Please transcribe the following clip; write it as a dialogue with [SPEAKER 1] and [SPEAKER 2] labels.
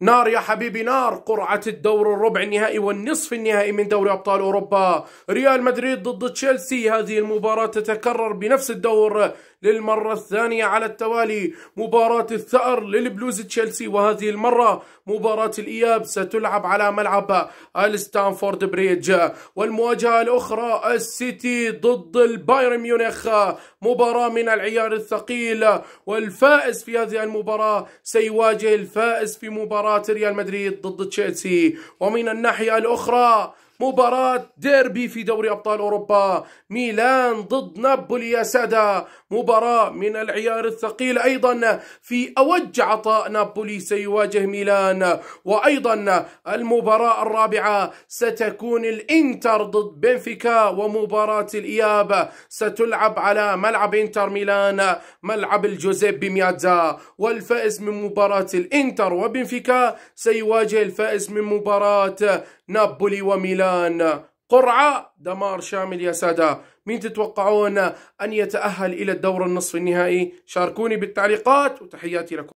[SPEAKER 1] نار يا حبيبي نار قرعة الدور الربع النهائي والنصف النهائي من دوري أبطال أوروبا ريال مدريد ضد تشيلسي هذه المباراة تتكرر بنفس الدور للمرة الثانية على التوالي مباراة الثأر للبلوز تشيلسي وهذه المرة مباراة الإياب ستلعب على ملعب الستانفورد بريدج والمواجهة الأخرى السيتي ضد البايرن ميونخ مباراة من العيار الثقيل والفائز في هذه المباراة سيواجه الفائز في مباراة مباراة ريال مدريد ضد تشيلسي ومن الناحية الأخرى مباراة ديربي في دوري أبطال أوروبا ميلان ضد نابولي يا سادة مباراة من العيار الثقيل أيضا في أوج عطاء نابولي سيواجه ميلان وأيضا المباراة الرابعة ستكون الإنتر ضد بنفيكا ومباراة الإياب ستلعب على ملعب إنتر ميلان ملعب الجوزيب ميادزا والفائز من مباراة الإنتر وبنفيكا سيواجه الفائز من مباراة نابولي وميلان مليون قرعة دمار شامل يا سادة مين تتوقعون أن يتأهل إلى الدور النصف النهائي شاركوني بالتعليقات وتحياتي لكم